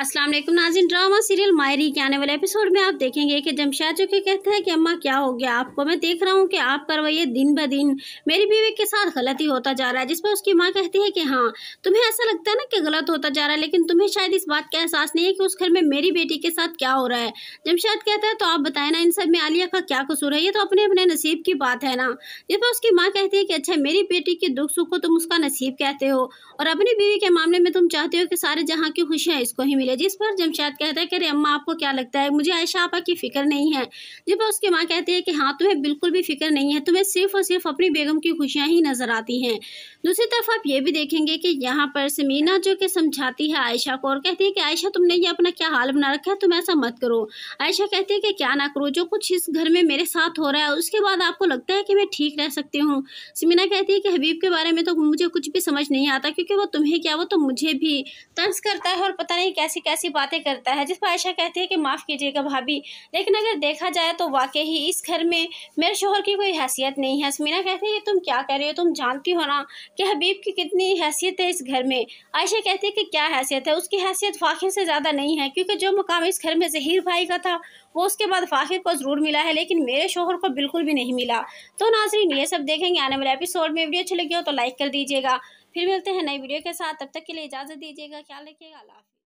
अस्सलाम वालेकुम नाजिन drama serial मायरी के आने वाले एपिसोड में आप देखेंगे कि जमशेद जो कि कहता है कि अम्मा क्या हो गया आपको मैं देख रहा हूँ कि आपका रवैया दिन ब दिन मेरी बीवी के साथ गलत ही होता जा रहा है जिस पर उसकी माँ कहती है कि हाँ तुम्हें ऐसा लगता है ना कि गलत होता जा रहा है लेकिन तुम्हें शायद इस बात का एहसास नहीं है कि उस घर में मेरी बेटी के साथ क्या हो रहा है जमशेद कहता है तो आप बताए ना इन सब में आलिया का क्या कसूर है ये तो अपने अपने नसीब की बात है ना जिस पर उसकी माँ कहती है कि अच्छा मेरी बेटी के दुख सुख को तुम उसका नसीब कहते हो और अपनी बीवी के मामले में तुम चाहते हो कि सारे जहाँ की खुशियाँ इसको ही मिले जिस पर जमशाद कहता है कि अरे अम्मा आपको क्या लगता है मुझे आयशा आपा की फ़िक्र नहीं है जब उसकी माँ कहती है कि हाँ तुम्हें बिल्कुल भी फिक्र नहीं है तुम्हें सिर्फ और सिर्फ अपनी बेगम की खुशियाँ ही नज़र आती हैं दूसरी तरफ आप ये भी देखेंगे कि यहाँ पर समीना जो कि समझाती है आयशा को और कहती है कि आयशा तुमने ये अपना क्या हाल बना रखा है तुम ऐसा मत करो आयशा कहती है कि क्या ना करो जो कुछ इस घर में मेरे साथ हो रहा है उसके बाद आपको लगता है कि मैं ठीक रह सकती हूँ समीना कहती है कि हबीब के बारे में तो मुझे कुछ भी समझ नहीं आता क्योंकि वो तुम्हें क्या वो तो मुझे भी तंज करता है और पता नहीं कैसे ऐसी कैसी बातें करता है जिस पर आयशा कहती है कि माफ़ कीजिएगा भाभी लेकिन अगर देखा जाए तो वाकई ही इस घर में मेरे शोहर की कोई हैसियत नहीं है समीना कहती है तुम क्या कर रहे हो तुम जानती हो ना कि हबीब की कितनी हैसियत है इस घर में आयशा कहती है कि क्या हैसियत है उसकी हैसियत फ़ाखिर से ज़्यादा नहीं है क्योंकि जो मुकाम इस घर में जहीर भाई का था वो उसके बाद फ़ाखिर को ज़रूर मिला है लेकिन मेरे शोहर को बिल्कुल भी नहीं मिला तो नाजरीन ये सब देखेंगे आने वाले एपिसोड में वीडियो अच्छी लगी हो तो लाइक कर दीजिएगा फिर मिलते हैं नई वीडियो के साथ तब तक के लिए इजाज़त दीजिएगा ख्याल रखिएगा अल्लाह